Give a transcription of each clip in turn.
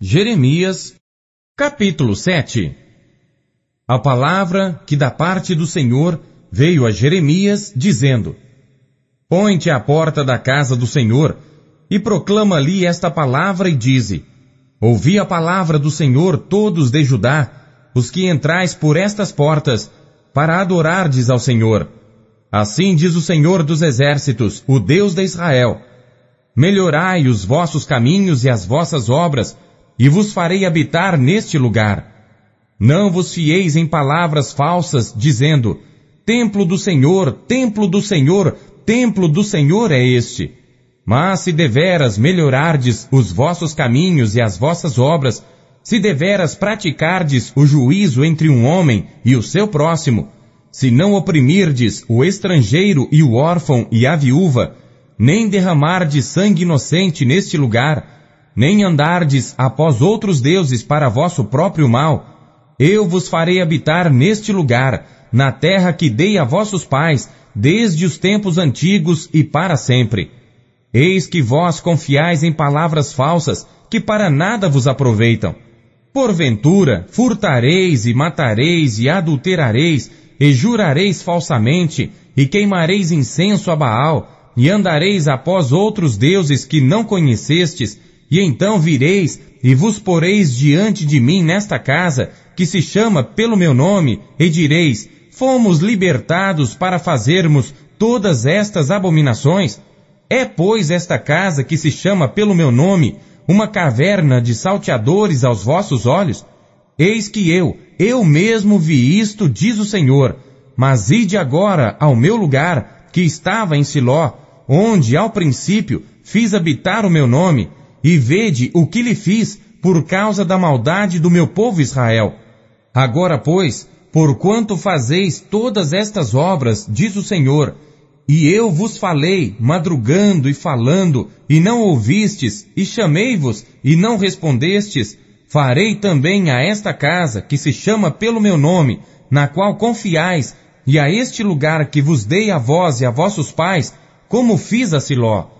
Jeremias, capítulo 7 A palavra que da parte do Senhor veio a Jeremias, dizendo: Põe-te à porta da casa do Senhor, e proclama ali esta palavra, e dize: Ouvi a palavra do Senhor, todos de Judá, os que entrais por estas portas, para adorardes ao Senhor. Assim diz o Senhor dos Exércitos, o Deus de Israel: Melhorai os vossos caminhos e as vossas obras, e vos farei habitar neste lugar. Não vos fieis em palavras falsas, dizendo: Templo do Senhor, templo do Senhor, templo do Senhor é este. Mas se deveras melhorardes os vossos caminhos e as vossas obras, se deveras praticardes o juízo entre um homem e o seu próximo, se não oprimirdes o estrangeiro e o órfão e a viúva, nem derramardes sangue inocente neste lugar, nem andardes após outros deuses para vosso próprio mal. Eu vos farei habitar neste lugar, na terra que dei a vossos pais, desde os tempos antigos e para sempre. Eis que vós confiais em palavras falsas, que para nada vos aproveitam. Porventura, furtareis e matareis e adulterareis, e jurareis falsamente, e queimareis incenso a Baal, e andareis após outros deuses que não conhecestes, e então vireis e vos poreis diante de mim nesta casa, que se chama pelo meu nome, e direis: Fomos libertados para fazermos todas estas abominações? É, pois, esta casa que se chama pelo meu nome, uma caverna de salteadores aos vossos olhos? Eis que eu, eu mesmo vi isto, diz o Senhor. Mas ide agora ao meu lugar, que estava em Siló, onde, ao princípio, fiz habitar o meu nome, e vede o que lhe fiz por causa da maldade do meu povo Israel. Agora, pois, porquanto fazeis todas estas obras, diz o Senhor, e eu vos falei, madrugando e falando, e não ouvistes, e chamei-vos, e não respondestes, farei também a esta casa, que se chama pelo meu nome, na qual confiais, e a este lugar que vos dei a vós e a vossos pais, como fiz a Siló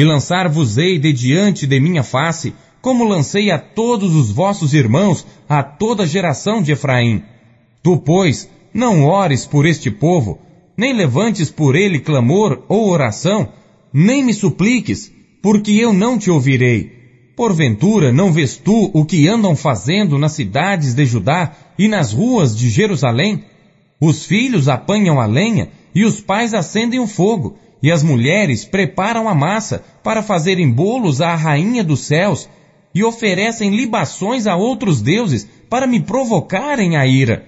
e lançar-vos-ei de diante de minha face, como lancei a todos os vossos irmãos, a toda geração de Efraim. Tu, pois, não ores por este povo, nem levantes por ele clamor ou oração, nem me supliques, porque eu não te ouvirei. Porventura não vês tu o que andam fazendo nas cidades de Judá e nas ruas de Jerusalém? Os filhos apanham a lenha e os pais acendem o fogo, e as mulheres preparam a massa para fazerem bolos à rainha dos céus e oferecem libações a outros deuses para me provocarem a ira.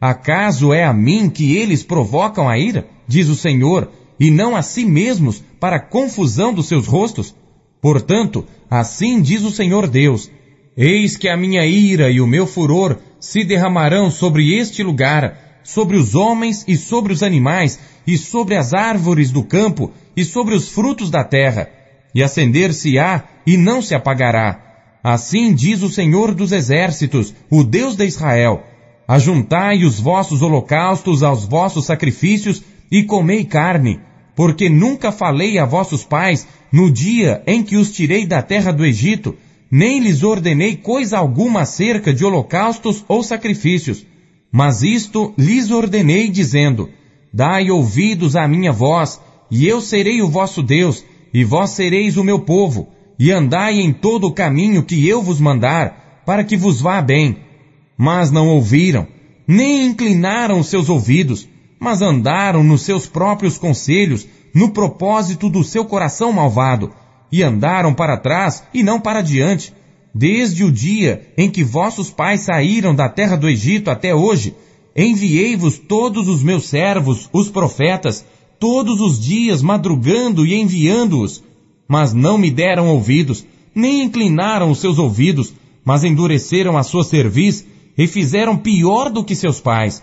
Acaso é a mim que eles provocam a ira, diz o Senhor, e não a si mesmos para confusão dos seus rostos? Portanto, assim diz o Senhor Deus: Eis que a minha ira e o meu furor se derramarão sobre este lugar sobre os homens e sobre os animais, e sobre as árvores do campo, e sobre os frutos da terra, e acender-se-á, e não se apagará. Assim diz o Senhor dos Exércitos, o Deus de Israel: Ajuntai os vossos holocaustos aos vossos sacrifícios, e comei carne, porque nunca falei a vossos pais no dia em que os tirei da terra do Egito, nem lhes ordenei coisa alguma acerca de holocaustos ou sacrifícios. Mas isto lhes ordenei, dizendo: Dai ouvidos à minha voz, e eu serei o vosso Deus, e vós sereis o meu povo, e andai em todo o caminho que eu vos mandar, para que vos vá bem. Mas não ouviram, nem inclinaram os seus ouvidos, mas andaram nos seus próprios conselhos, no propósito do seu coração malvado, e andaram para trás e não para diante, Desde o dia em que vossos pais saíram da terra do Egito até hoje, enviei-vos todos os meus servos, os profetas, todos os dias madrugando e enviando-os. Mas não me deram ouvidos, nem inclinaram os seus ouvidos, mas endureceram a sua cerviz e fizeram pior do que seus pais.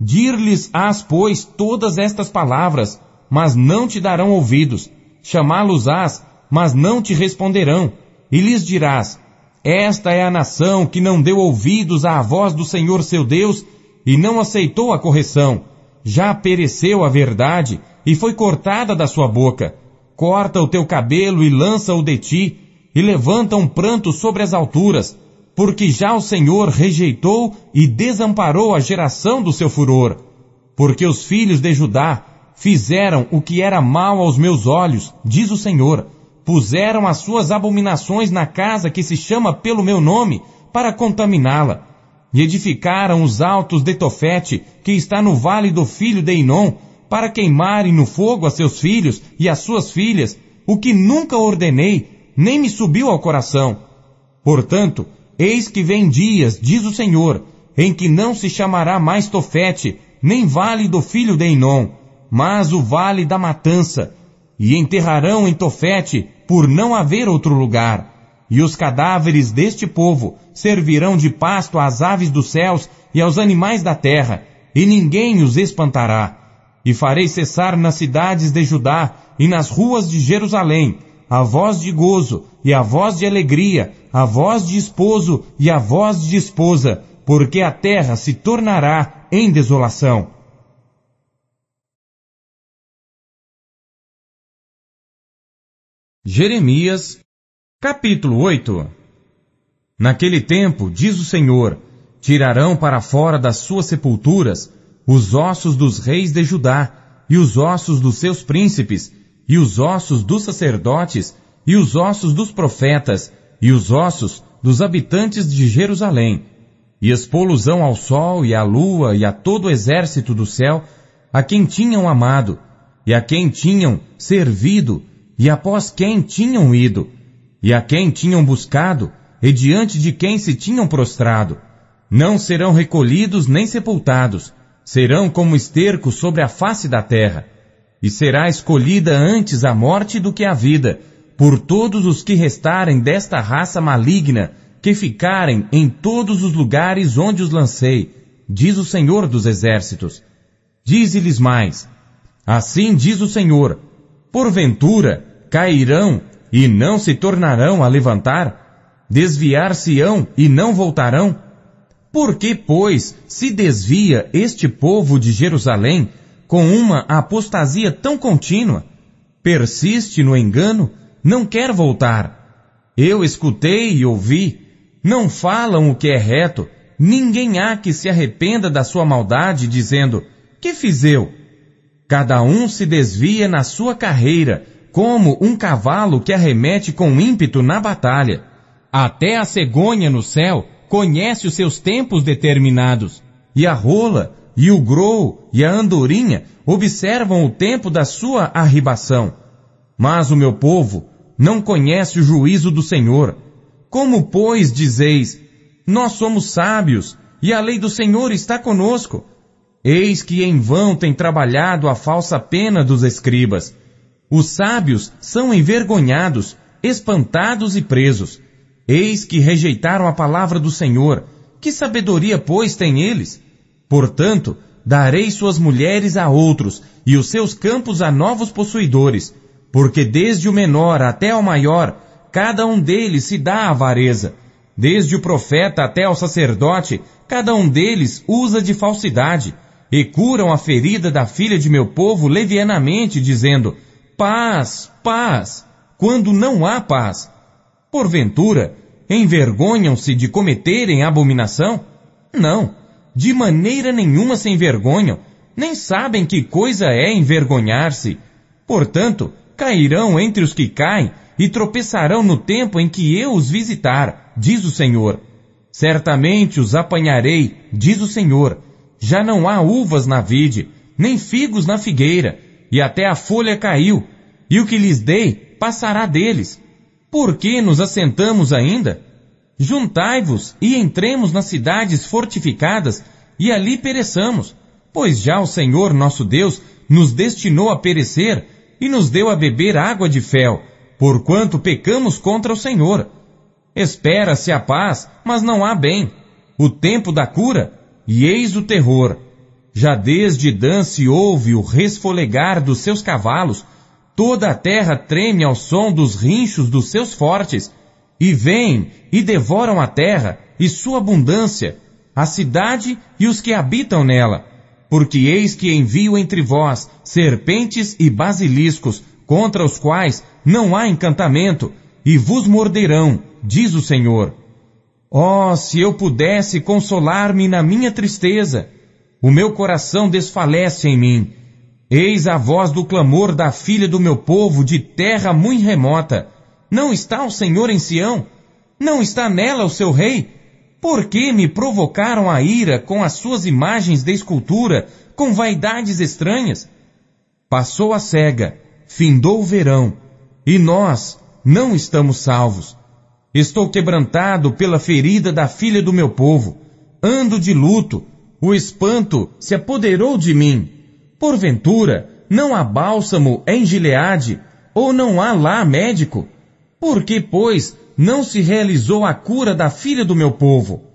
Dir-lhes-ás, pois, todas estas palavras, mas não te darão ouvidos. Chamá-los-ás, mas não te responderão. E lhes dirás, esta é a nação que não deu ouvidos à voz do Senhor seu Deus e não aceitou a correção. Já pereceu a verdade e foi cortada da sua boca. Corta o teu cabelo e lança-o de ti, e levanta um pranto sobre as alturas, porque já o Senhor rejeitou e desamparou a geração do seu furor. Porque os filhos de Judá fizeram o que era mal aos meus olhos, diz o Senhor puseram as suas abominações na casa que se chama pelo meu nome, para contaminá-la. E edificaram os altos de Tofete, que está no vale do filho de Inom, para queimarem no fogo a seus filhos e as suas filhas, o que nunca ordenei, nem me subiu ao coração. Portanto, eis que vem dias, diz o Senhor, em que não se chamará mais Tofete, nem vale do filho de Enom, mas o vale da matança, e enterrarão em Tofete, por não haver outro lugar. E os cadáveres deste povo servirão de pasto às aves dos céus e aos animais da terra, e ninguém os espantará. E farei cessar nas cidades de Judá e nas ruas de Jerusalém a voz de gozo e a voz de alegria, a voz de esposo e a voz de esposa, porque a terra se tornará em desolação. Jeremias, capítulo 8 Naquele tempo, diz o Senhor, tirarão para fora das suas sepulturas os ossos dos reis de Judá, e os ossos dos seus príncipes, e os ossos dos sacerdotes, e os ossos dos profetas, e os ossos dos habitantes de Jerusalém, e expô ao sol e à lua e a todo o exército do céu, a quem tinham amado, e a quem tinham servido, e após quem tinham ido, e a quem tinham buscado, e diante de quem se tinham prostrado. Não serão recolhidos nem sepultados, serão como esterco sobre a face da terra. E será escolhida antes a morte do que a vida, por todos os que restarem desta raça maligna, que ficarem em todos os lugares onde os lancei, diz o Senhor dos Exércitos. Dize-lhes mais: Assim diz o Senhor, porventura cairão e não se tornarão a levantar? Desviar-se-ão e não voltarão? Por que, pois, se desvia este povo de Jerusalém com uma apostasia tão contínua? Persiste no engano, não quer voltar. Eu escutei e ouvi. Não falam o que é reto. Ninguém há que se arrependa da sua maldade, dizendo: Que fiz eu? Cada um se desvia na sua carreira, como um cavalo que arremete com ímpeto na batalha. Até a cegonha no céu conhece os seus tempos determinados, e a rola, e o grou, e a andorinha observam o tempo da sua arribação. Mas o meu povo não conhece o juízo do Senhor. Como, pois, dizeis, nós somos sábios, e a lei do Senhor está conosco? Eis que em vão tem trabalhado a falsa pena dos escribas. Os sábios são envergonhados, espantados e presos. Eis que rejeitaram a palavra do Senhor. Que sabedoria, pois, têm eles? Portanto, darei suas mulheres a outros, e os seus campos a novos possuidores, porque desde o menor até o maior, cada um deles se dá avareza. Desde o profeta até o sacerdote, cada um deles usa de falsidade e curam a ferida da filha de meu povo levianamente, dizendo: Paz, paz, quando não há paz. Porventura, envergonham-se de cometerem abominação? Não, de maneira nenhuma se envergonham, nem sabem que coisa é envergonhar-se. Portanto, cairão entre os que caem e tropeçarão no tempo em que eu os visitar, diz o Senhor. Certamente os apanharei, diz o Senhor já não há uvas na vide, nem figos na figueira, e até a folha caiu, e o que lhes dei passará deles. Por que nos assentamos ainda? Juntai-vos e entremos nas cidades fortificadas, e ali pereçamos, pois já o Senhor nosso Deus nos destinou a perecer e nos deu a beber água de fel, porquanto pecamos contra o Senhor. Espera-se a paz, mas não há bem. O tempo da cura e eis o terror. Já desde Dan se ouve o resfolegar dos seus cavalos, toda a terra treme ao som dos rinchos dos seus fortes, e vêm e devoram a terra e sua abundância, a cidade e os que habitam nela. Porque eis que envio entre vós serpentes e basiliscos, contra os quais não há encantamento, e vos morderão, diz o Senhor. Oh, se eu pudesse consolar-me na minha tristeza! O meu coração desfalece em mim. Eis a voz do clamor da filha do meu povo de terra muito remota. Não está o Senhor em Sião? Não está nela o seu rei? Por que me provocaram a ira com as suas imagens de escultura, com vaidades estranhas? Passou a cega, findou o verão, e nós não estamos salvos. Estou quebrantado pela ferida da filha do meu povo. Ando de luto. O espanto se apoderou de mim. Porventura, não há bálsamo em Gileade, ou não há lá médico? Por que, pois, não se realizou a cura da filha do meu povo?